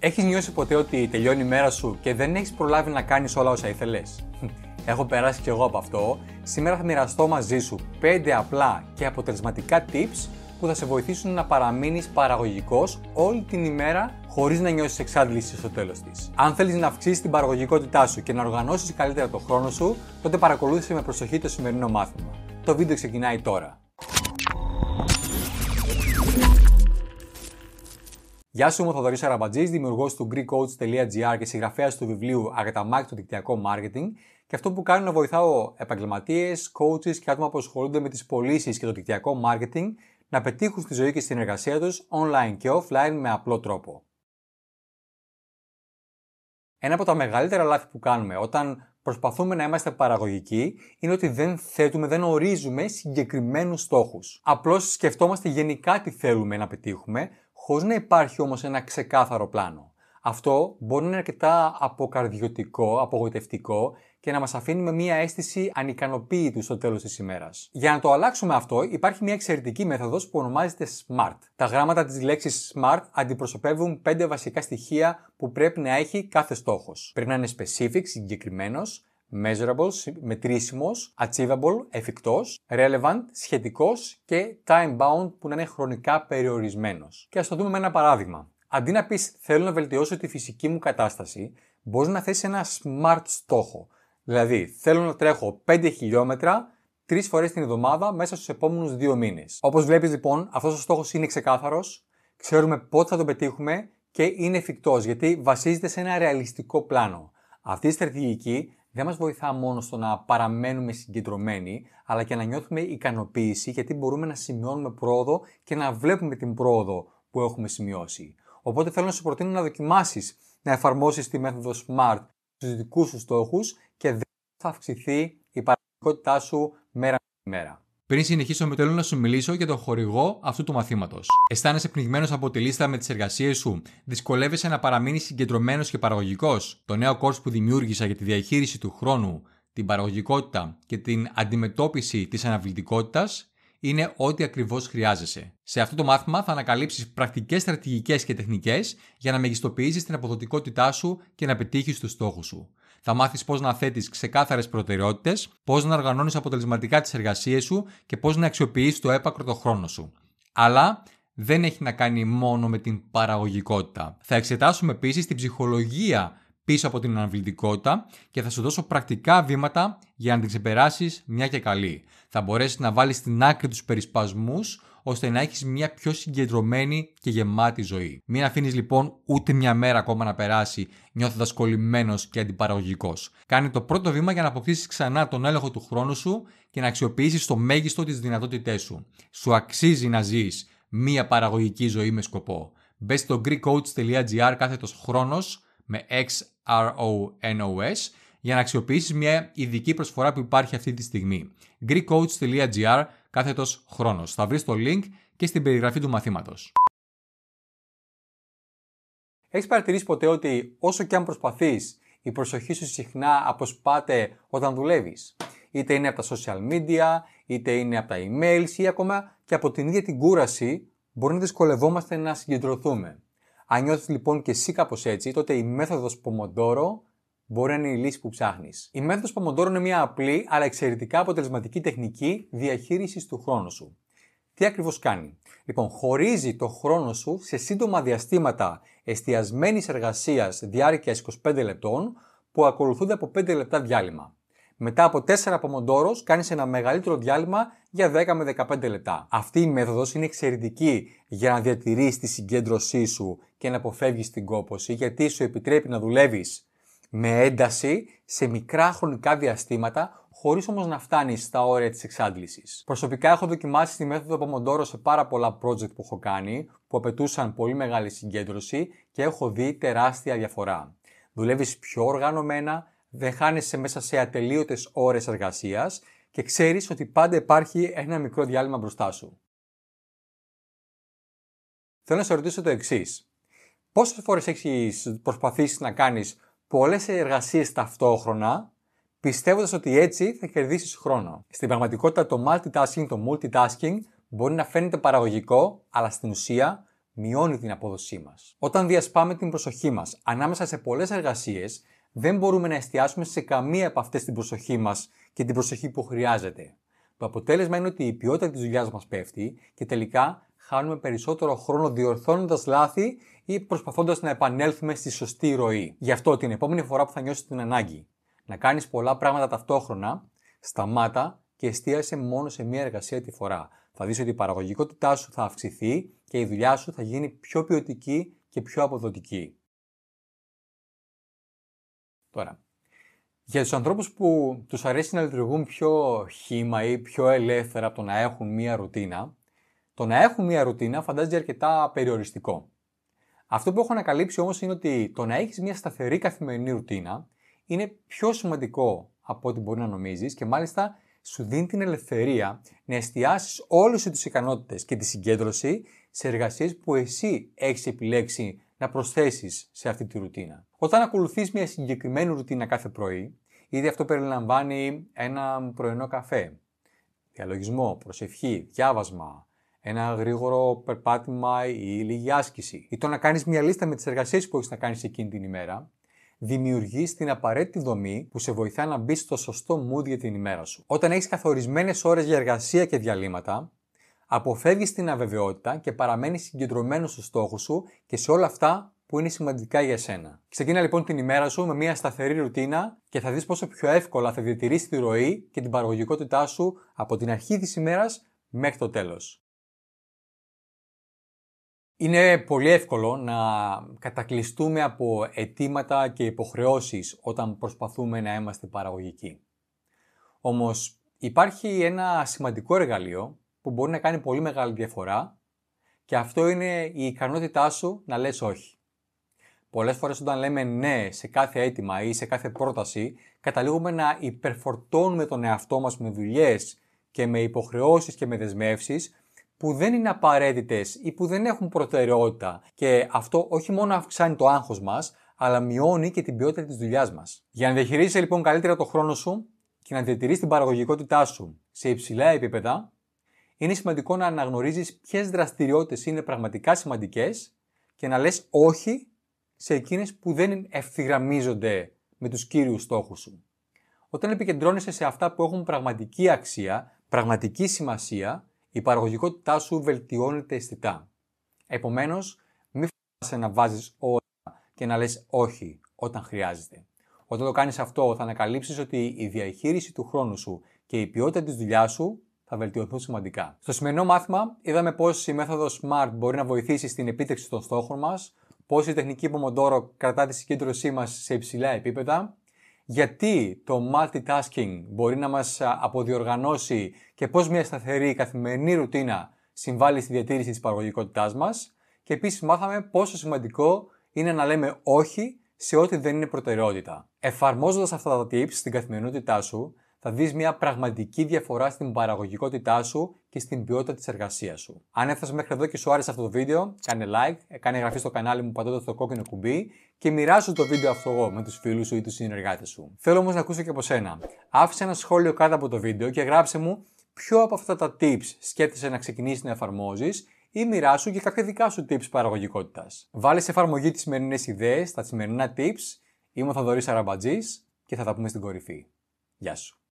Έχει νιώσει ποτέ ότι τελειώνει η μέρα σου και δεν έχεις προλάβει να κάνεις όλα όσα ήθελες. Έχω περάσει κι εγώ από αυτό. Σήμερα θα μοιραστώ μαζί σου 5 απλά και αποτελεσματικά tips που θα σε βοηθήσουν να παραμείνεις παραγωγικός όλη την ημέρα χωρίς να νιώσεις εξάντληση στο τέλος της. Αν θέλεις να αυξήσεις την παραγωγικότητά σου και να οργανώσεις καλύτερα τον χρόνο σου, τότε παρακολούθησε με προσοχή το σημερινό μάθημα. Το βίντεο ξεκινάει τώρα. Γεια σου, είμαι ο Θοδωρής Αραμπατζής, δημιουργός του GreekCoach.gr και συγγραφέας του βιβλίου Αγαταμάκη δικτυακό Μάρκετινγκ Και αυτό που κάνω είναι να βοηθάω επαγγελματίες, coaches και άτομα που ασχολούνται με τις πωλήσεις και το δικτυακό marketing να πετύχουν στη ζωή και στην εργασία τους online και offline με απλό τρόπο. Ένα από τα μεγαλύτερα λάθη που κάνουμε όταν προσπαθούμε να είμαστε παραγωγικοί είναι ότι δεν θέτουμε, δεν ορίζουμε συγκεκριμένους στόχους. Απλώς σκεφτόμαστε γενικά τι θέλουμε να πετύχουμε, χωρίς να υπάρχει όμως ένα ξεκάθαρο πλάνο. Αυτό μπορεί να είναι αρκετά αποκαρδιωτικό, απογοητευτικό και να μας αφήνει με μια αίσθηση ανικανοποίητου στο τέλος της ημέρας. Για να το αλλάξουμε αυτό, υπάρχει μια εξαιρετική μέθοδος που ονομάζεται SMART. Τα γράμματα της λέξης SMART αντιπροσωπεύουν πέντε βασικά στοιχεία που πρέπει να έχει κάθε στόχος. Πρέπει να είναι specific, συγκεκριμένος, measurable, μετρήσιμος, achievable, εφικτός, relevant, σχετικός και time-bound που να είναι χρονικά περιορισμένος. Και ας το δούμε με ένα παράδειγμα. Αντί να πεις θέλω να βελτιώσω τη φυσική μου κατάσταση, μπορείς να θέσεις ένα smart στόχο. Δηλαδή, θέλω να τρέχω 5 χιλιόμετρα τρεις φορές την εβδομάδα μέσα στους επόμενους δύο μήνες. Όπως βλέπεις λοιπόν, αυτός ο στόχος είναι ξεκάθαρος, ξέρουμε πότε θα τον πετύχουμε και είναι εφικτός γιατί βασίζεται σε ένα ρεαλιστικό πλάνο. Αυτή η στρατηγική δεν μας βοηθά μόνο στο να παραμένουμε συγκεντρωμένοι, αλλά και να νιώθουμε ικανοποίηση γιατί μπορούμε να σημειώνουμε πρόοδο και να βλέπουμε την πρόοδο που έχουμε σημειώσει. Οπότε θέλω να σου προτείνω να δοκιμάσεις να εφαρμόσεις τη μέθοδο SMART στους δικούς σου στόχους και δεν θα αυξηθεί η παραγωγικότητά σου μέρα με μέρα. Πριν συνεχίσω με θέλω να σου μιλήσω για τον χορηγό αυτού του μαθήματος. Αισθάνεσαι πνιγμένος από τη λίστα με τις εργασίες σου, δυσκολεύεσαι να παραμείνεις συγκεντρωμένος και παραγωγικός. Το νέο course που δημιούργησα για τη διαχείριση του χρόνου, την παραγωγικότητα και την αντιμετώπιση της αναβλητικότητας είναι ό,τι ακριβώς χρειάζεσαι. Σε αυτό το μάθημα θα ανακαλύψεις πρακτικές στρατηγικές και τεχνικές για να μεγιστοποιήσεις την αποδοτικότητά σου και να πετύχεις τους στόχους σου. Θα μάθεις πώς να θέτεις ξεκάθαρες προτεραιότητες, πώς να οργανώνεις αποτελεσματικά τις εργασίες σου και πώς να αξιοποιείς το έπακρο το χρόνο σου. Αλλά δεν έχει να κάνει μόνο με την παραγωγικότητα. Θα εξετάσουμε επίσης την ψυχολογία πίσω από την αναβλητικότητα και θα σου δώσω πρακτικά βήματα για να την ξεπεράσεις μια και καλή. Θα μπορέσεις να βάλεις στην άκρη τους περισπασμούς ώστε να έχεις μια πιο συγκεντρωμένη και γεμάτη ζωή. Μην αφήνεις λοιπόν ούτε μια μέρα ακόμα να περάσει νιώθοντας κολλημένος και αντιπαραγωγικός. Κάνει το πρώτο βήμα για να αποκτήσεις ξανά τον έλεγχο του χρόνου σου και να αξιοποιήσεις στο μέγιστο τι δυνατότητές σου. Σου αξίζει να ζεις μια παραγωγική ζωή με σκοπό. Μπε στο GreekCoach.gr κάθετος χρόνος με XRONOS για να αξιοποιήσεις μια ειδική προσφορά που υπάρχει αυτή τη στιγμή. GreekCoach.gr κάθετο χρόνος. Θα βρεις το link και στην περιγραφή του μαθήματος. Έχεις παρατηρήσει ποτέ ότι όσο και αν προσπαθείς, η προσοχή σου συχνά αποσπάται όταν δουλεύεις. Είτε είναι από τα social media, είτε είναι από τα emails ή ακόμα και από την ίδια την κούραση μπορεί να δυσκολευόμαστε να συγκεντρωθούμε. Αν νιώθεις λοιπόν και εσύ κάπως έτσι, τότε η ακομα και απο την ιδια την κουραση μπορει να δυσκολευομαστε να συγκεντρωθουμε αν νιωθει λοιπον και εσυ καπω ετσι τοτε η μεθοδο πομοντορο μπορεί να είναι η λύση που ψάχνεις. Η μέθοδος Πομοντόρο είναι μια απλή αλλά εξαιρετικά αποτελεσματική τεχνική διαχείρισης του χρόνου σου. Τι ακριβώς κάνει. Λοιπόν, χωρίζει το χρόνο σου σε σύντομα διαστήματα εστιασμένης εργασίας διάρκειας 25 λεπτών που ακολουθούνται από 5 λεπτά διάλειμμα. Μετά από 4 πομοντόρο, κάνεις ένα μεγαλύτερο διάλειμμα για 10 με 15 λεπτά. Αυτή η μέθοδος είναι εξαιρετική για να διατηρείς τη συγκέντρωσή σου και να αποφεύγεις την κόπωση, γιατί σου επιτρέπει να δουλεύεις με ένταση σε μικρά χρονικά διαστήματα, χωρίς όμως να φτάνει στα όρια της εξάντλησης. Προσωπικά έχω δοκιμάσει τη μέθοδο μοντόρο σε πάρα πολλά project που έχω κάνει, που απαιτούσαν πολύ μεγάλη συγκέντρωση και έχω δει τεράστια διαφορά. Δουλεύεις πιο οργανωμένα, δεν χάνεσαι μέσα σε ατελείωτες ώρες εργασίας και ξέρεις ότι πάντα υπάρχει ένα μικρό διάλειμμα μπροστά σου. Θέλω να σε ρωτήσω το εξής. Πόσες φορές έχεις προσπαθήσει να κάνεις πολλές εργασίες ταυτόχρονα, πιστεύοντας ότι έτσι θα κερδίσεις χρόνο. Στην πραγματικότητα το multitasking, το multitasking μπορεί να φαίνεται παραγωγικό, αλλά στην ουσία μειώνει την απόδοσή μας. Όταν διασπάμε την προσοχή μας ανάμεσα σε πολλές εργασίες, δεν μπορούμε να εστιάσουμε σε καμία από αυτές την προσοχή μας και την προσοχή που χρειάζεται. Το αποτέλεσμα είναι ότι η ποιότητα της δουλειάς μας πέφτει και τελικά χάνουμε περισσότερο χρόνο διορθώνοντας λάθη ή προσπαθώντας να επανέλθουμε στη σωστή ροή. Γι' αυτό την επόμενη φορά που θα νιώσεις την ανάγκη να κάνεις πολλά πράγματα ταυτόχρονα, σταμάτα και εστίασε μόνο σε μία εργασία τη φορά. Θα δεις ότι η παραγωγικότητά σου θα αυξηθεί και η δουλειά σου θα γίνει πιο ποιοτική και πιο αποδοτική. Τώρα, για τους ανθρώπους που τους αρέσει να λειτουργούν πιο χήμα ή πιο ελεύθερα από το να έχουν μία ρουτίνα, το να έχουν μία ρουτίνα φαντάζει αρκετά περιοριστικό. Αυτό που έχω ανακαλύψει όμως είναι ότι το να έχεις μια σταθερή καθημερινή ρουτίνα είναι πιο σημαντικό από ό,τι μπορεί να νομίζεις και μάλιστα σου δίνει την ελευθερία να εστιάσεις όλες σου τις ικανότητες και τη συγκέντρωση σε εργασίες που εσύ έχεις επιλέξει να προσθέσεις σε αυτή τη ρουτίνα. Όταν ακολουθείς μια συγκεκριμένη ρουτίνα κάθε πρωί, ήδη αυτό περιλαμβάνει ένα πρωινό καφέ, διαλογισμό, προσευχή, διάβασμα, ένα γρήγορο περπάτημα ή λίγη άσκηση, ή το να κάνεις μια λίστα με τις εργασίες που έχεις να κάνεις εκείνη την ημέρα, δημιουργείς την απαραίτητη δομή που σε βοηθά να μπεις στο σωστό mood για την ημέρα σου. Όταν έχεις καθορισμένες ώρες για εργασία και διαλύματα, αποφεύγεις την αβεβαιότητα και παραμένεις συγκεντρωμένος στο στόχο σου και σε όλα αυτά που είναι σημαντικά για σένα. Ξεκίνα λοιπόν την ημέρα σου με μια σταθερή ρουτίνα και θα δεις πόσο πιο εύκολα θα διατηρήσεις τη ροή και την παραγωγικότητά σου από την αρχή της ημέρας μέχρι το τέλος. Είναι πολύ εύκολο να κατακλειστούμε από αιτήματα και υποχρεώσεις όταν προσπαθούμε να είμαστε παραγωγικοί. Όμως υπάρχει ένα σημαντικό εργαλείο που μπορεί να κάνει πολύ μεγάλη διαφορά και αυτό είναι η ικανότητά σου να λες όχι. Πολλές φορές όταν λέμε ναι σε κάθε αίτημα ή σε κάθε πρόταση, καταλήγουμε να υπερφορτώνουμε τον εαυτό μας με δουλειές και με υποχρεώσεις και με δεσμεύσεις που δεν είναι απαραίτητες ή που δεν έχουν προτεραιότητα. Και αυτό όχι μόνο αυξάνει το άγχος μας, αλλά μειώνει και την ποιότητα της δουλειάς μας. Για να διαχειρίζεσαι λοιπόν καλύτερα το χρόνο σου και να διατηρείς την παραγωγικότητά σου σε υψηλά επίπεδα, είναι σημαντικό να αναγνωρίζεις ποιες δραστηριότητες είναι πραγματικά σημαντικές και να λες όχι σε εκείνες που δεν ευθυγραμμίζονται με τους κύριους στόχους σου. Όταν επικεντρώνεσαι σε αυτά που έχουν πραγματική αξία, πραγματική σημασία, η παραγωγικότητά σου βελτιώνεται αισθητά. Επομένως, μην φοβάσαι να βάζεις όλα και να λες όχι όταν χρειάζεται. Όταν το κάνεις αυτό, θα ανακαλύψεις ότι η διαχείριση του χρόνου σου και η ποιότητα της δουλειάς σου θα βελτιωθούν σημαντικά. Στο σημερινό μάθημα, είδαμε πώς η μέθοδος SMART μπορεί να βοηθήσει στην επίτευξη των στόχων μας, πώς η τεχνική Pomodoro κρατά τη συγκέντρωσή μας σε υψηλά επίπεδα γιατί το multitasking μπορεί να μας αποδιοργανώσει και πώς μια σταθερή καθημερινή ρουτίνα συμβάλλει στη διατήρηση της παραγωγικότητάς μας και επίσης μάθαμε πόσο σημαντικό είναι να λέμε όχι σε ό,τι δεν είναι προτεραιότητα. Εφαρμόζοντας αυτά τα tips στην καθημερινότητά σου, θα δεις μια πραγματική διαφορά στην παραγωγικότητά σου και στην ποιότητα της εργασίας σου. Αν έφτασες μέχρι εδώ και σου άρεσε αυτό το βίντεο, κάνε like, κάνε εγγραφή στο κανάλι μου πατώντας το κόκκινο κουμπί και μοιράσου το βίντεο αυτό εγώ με τους φίλους σου ή τους συνεργάτες σου. Θέλω όμως να ακούσω και από σένα. Άφησε ένα σχόλιο κάτω από το βίντεο και γράψε μου ποιο από αυτά τα tips σκέφτεσαι να ξεκινήσεις να εφαρμόζεις ή μοιράσου και κάποια δικά σου tips παραγωγικότητας. Βάλε σε εφαρμογή τις σημερινές ιδέες, τα σημερινά tips. Είμαι ο Θοδωρής Αραμπατζής και θα τα πούμε στην κορυφή. Γεια σου.